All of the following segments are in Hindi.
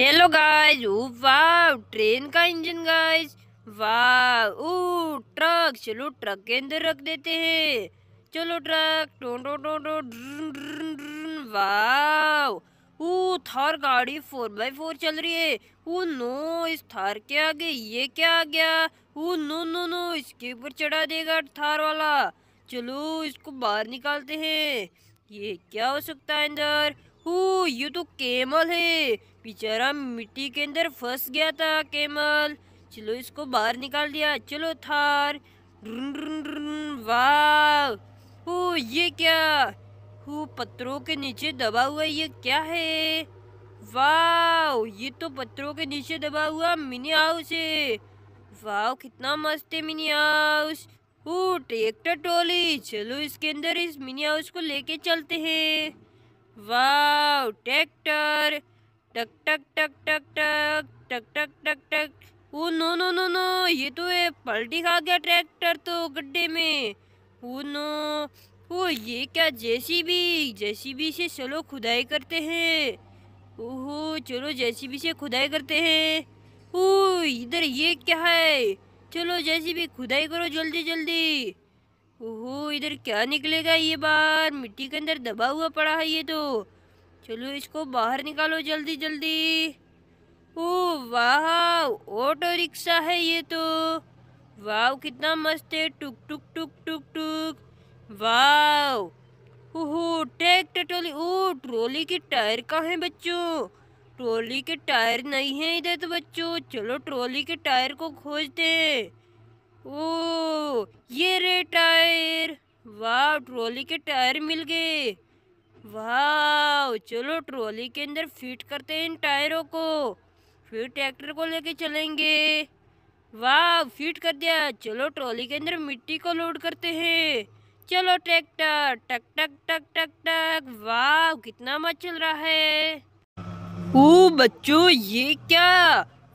हेलो गाइस वाह ट्रेन का इंजन गाइस वाह ओ ट्रक चलो ट्रक के अंदर रख देते हैं चलो ट्रक टोटो टोटो टोन टोन वाह थार गाड़ी फोर बाई फोर चल रही है ओ नो इस थार के आगे ये क्या आ गया ओ नो नो नो इसके ऊपर चढ़ा देगा थार वाला चलो इसको बाहर निकालते हैं ये क्या हो सकता है अंदर हो ये तो केमल है बेचारा मिट्टी के अंदर फंस गया था केमल चलो इसको बाहर निकाल दिया चलो थार वाह हो ये क्या हो पत्थरों के नीचे दबा हुआ ये क्या है वाह ये तो पत्थरों के नीचे दबा हुआ मिनी हाउस है वाह कितना मस्त है मिनी हाउस हो ट्रैक्टर ट्रॉली चलो इसके अंदर इस मिनी हाउस को लेके चलते हैं वाव ट्रैक्टर टक टक टक टक टक टक टक टक टक oh no no no no ये तो है पलटी खा गया ट्रैक्टर तो गड्ढे में ओ नो ओ ये क्या जेसीबी जेसीबी से चलो खुदाई करते हैं ओहो चलो जेसीबी से खुदाई करते हैं ओ इधर ये क्या है चलो जेसीबी खुदाई करो जल्दी जल्दी ओहो इधर क्या निकलेगा ये बार मिट्टी के अंदर दबा हुआ पड़ा है ये तो चलो इसको बाहर निकालो जल्दी जल्दी ओ वाह ऑटो रिक्शा है ये तो वाह कितना मस्त है टुक टुक टुक टुक टुक वाह ओहो ट्रैक्टर ट्रॉली ओ ट्रॉली के टायर कहाँ हैं बच्चों ट्रॉली के टायर नहीं हैं इधर तो बच्चों चलो ट्रॉली के टायर को खोजते हैं ओ ये रे टायर वाह ट्रॉली के टायर मिल गए वाह चलो ट्रॉली के अंदर फिट करते हैं इन टायरों को फिर ट्रैक्टर को लेके चलेंगे वाह फिट कर दिया चलो ट्रॉली के अंदर मिट्टी को लोड करते हैं चलो ट्रैक्टर टक टक टक टक टक वाह कितना मत चल रहा है ओ बच्चों ये क्या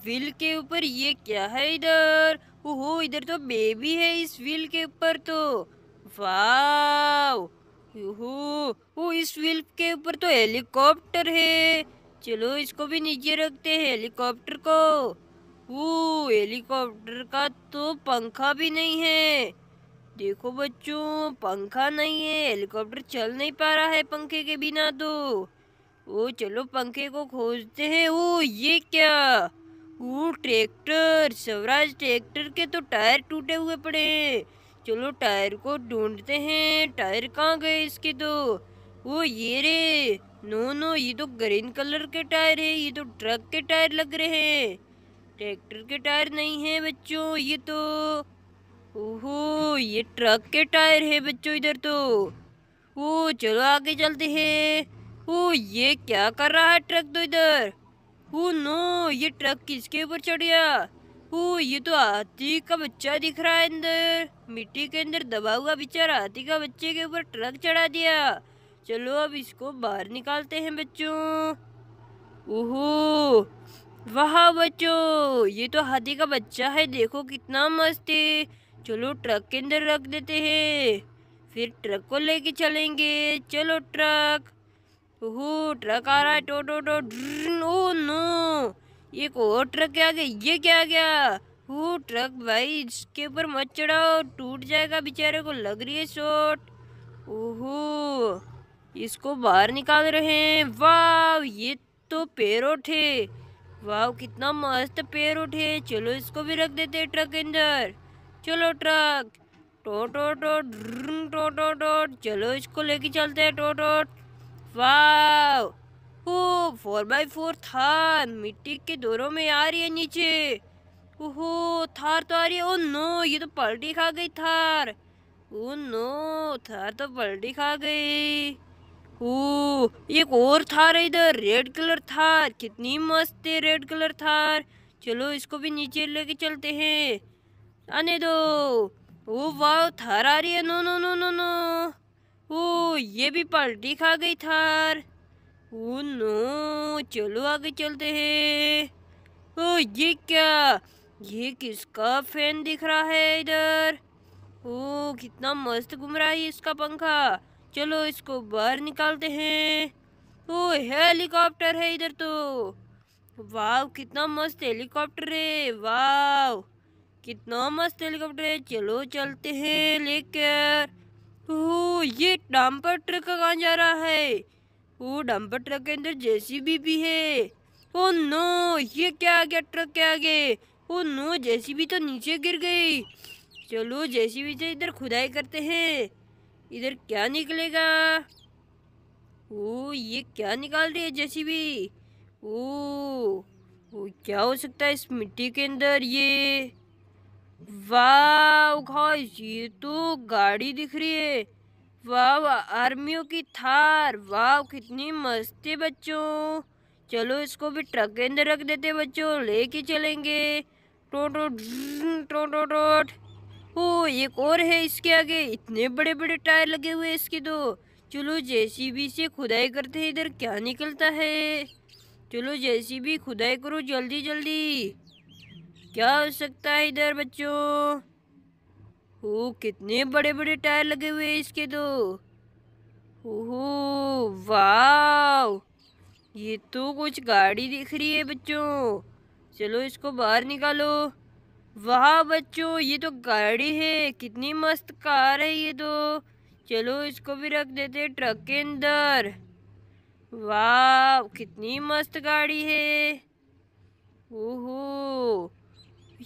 व्हील के ऊपर ये क्या है इधर ओहो इधर तो बेबी है इस व्हील के ऊपर तो वाहो ओ इस व्हील के ऊपर तो हेलीकॉप्टर है चलो इसको भी नीचे रखते हैं हेलीकॉप्टर को वो हेलीकॉप्टर का तो पंखा भी नहीं है देखो बच्चों पंखा नहीं है हेलीकॉप्टर चल नहीं पा रहा है पंखे के बिना तो वो चलो पंखे को खोजते हैं वो ये क्या वो ट्रैक्टर स्वराज ट्रैक्टर के तो टायर टूटे हुए पड़े हैं चलो टायर को ढूंढते हैं टायर कहाँ गए इसके तो वो ये रे नो नो ये तो ग्रीन कलर के टायर है ये तो ट्रक के टायर लग रहे हैं ट्रैक्टर के टायर नहीं है बच्चों ये तो ओहो ये ट्रक के टायर है बच्चों इधर तो ओ चलो आगे चलते हैं ओ ये क्या कर रहा है ट्रक तो इधर ओ नो ये ट्रक किसके ऊपर चढ़ गया ओ ये तो हाथी का बच्चा दिख रहा है अंदर मिट्टी के अंदर दबा हुआ बेचारा हाथी का बच्चे के ऊपर ट्रक चढ़ा दिया चलो अब इसको बाहर निकालते हैं बच्चों ओहो वाह बच्चो ये तो हाथी का बच्चा है देखो कितना मस्त है चलो ट्रक के अंदर रख देते हैं फिर ट्रक को लेके चलेंगे चलो ट्रक ट्रक आ रहा है टो टो टो ओ नो ये एक और ट्रक आ गया ये क्या आ गया वो ट्रक भाई इसके ऊपर मत चढ़ाओ टूट जाएगा बेचारे को लग रही है चोट ओहो इसको बाहर निकाल रहे हैं वाह ये तो पेड़ उठे वाह कितना मस्त पेड़ उठे चलो इसको भी रख देते हैं ट्रक के अंदर चलो ट्रक टो टो टो टो टो टो चलो इसको लेके चलते हैं टो टो वाह oh four by four Thar मिट्टी के दोरों में आ रही है नीचे ओहो थार तो आ रही है ओ नो ये तो पलटी खा गई थार ओ नो थार तो पलटी खा गई ओ एक और थार है इधर रेड कलर थार कितनी मस्त है रेड कलर थार चलो इसको भी नीचे लेके चलते हैं आने दो ओ वाह थार आ रही है no no no no no oh ये भी पार्टी खा गई थार ओ नो चलो आगे चलते हैं ओ ये क्या ये किसका फैन दिख रहा है इधर ओ कितना मस्त घूम रहा है इसका पंखा चलो इसको बाहर निकालते हैं ओ हेलीकॉप्टर है इधर तो वाह कितना मस्त हेलीकॉप्टर है वाह कितना मस्त हेलीकॉप्टर है चलो चलते हैं लेकर तो ये डंपर ट्रक कहाँ जा रहा है वो डंपर ट्रक के अंदर जेसीबी भी है ओ नो ये क्या आ गया ट्रक के आगे ओ नो जेसीबी तो नीचे गिर गई चलो जेसीबी से इधर खुदाई करते हैं इधर क्या निकलेगा ओ ये क्या निकाल रही है जेसीबी ओ, वो क्या हो सकता है इस मिट्टी के अंदर ये वाह ये तो गाड़ी दिख रही है वाह आर्मियों की थार वाह कितनी मस्त है बच्चों चलो इसको भी ट्रक के अंदर रख देते बच्चों लेके चलेंगे टोटो टोटो टोट हो एक और है इसके आगे इतने बड़े बड़े टायर लगे हुए हैं इसके तो चलो जेसीबी से खुदाई करते हैं इधर क्या निकलता है चलो जेसीबी खुदाई करो जल्दी जल्दी क्या हो सकता है इधर बच्चों हो कितने बड़े बड़े टायर लगे हुए हैं इसके तो ओहो वाह ये तो कुछ गाड़ी दिख रही है बच्चों चलो इसको बाहर निकालो वाह बच्चों ये तो गाड़ी है कितनी मस्त कार है ये तो चलो इसको भी रख देते ट्रक के अंदर वाह कितनी मस्त गाड़ी है ओहो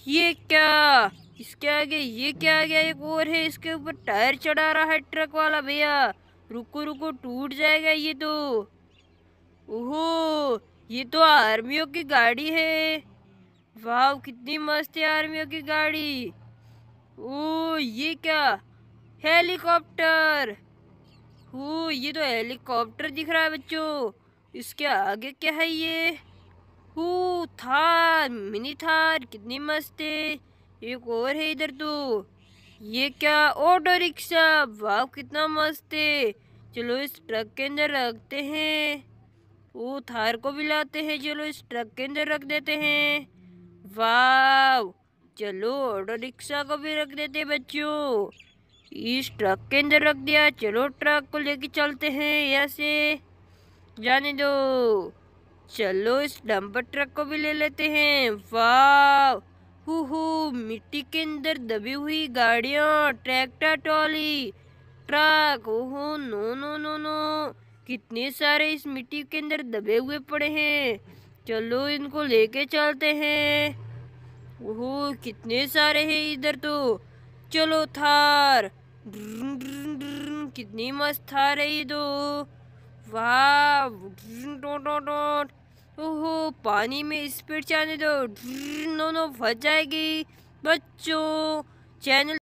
ये क्या इसके आगे ये क्या आ गया एक और है इसके ऊपर टायर चढ़ा रहा है ट्रक वाला भैया रुको रुको टूट जाएगा ये तो ओहो ये तो आर्मियों की गाड़ी है वाह कितनी मस्त है आर्मियों की गाड़ी ओ ये क्या हेलीकॉप्टर हो ये तो हेलीकॉप्टर दिख रहा है बच्चों इसके आगे क्या है ये हो थार मिनी थार कितनी मस्त है एक और है इधर तो ये क्या ऑटो रिक्शा वाह कितना मस्त है चलो इस ट्रक के अंदर रखते हैं वो थार को भी लाते हैं चलो इस ट्रक के अंदर रख देते हैं वाह चलो ऑटो रिक्शा को भी रख देते बच्चों इस ट्रक के अंदर रख दिया चलो ट्रक को लेके चलते हैं यहाँ से जाने दो चलो इस डंपर ट्रक को भी ले लेते हैं वाह हु हु मिट्टी के अंदर दबी हुई गाड़ियाँ ट्रैक्टर ट्रॉली ट्रक ओहो नो नो नो नो कितने सारे इस मिट्टी के अंदर दबे हुए पड़े हैं चलो इनको लेके चलते हैं ओहो कितने सारे हैं इधर तो चलो थार द्रुन द्रुन द्रुन, कितनी मस्त थार है ये तो वाह ओहो पानी में स्पीड चैनल दो नो नो फंस जाएगी बच्चों चैनल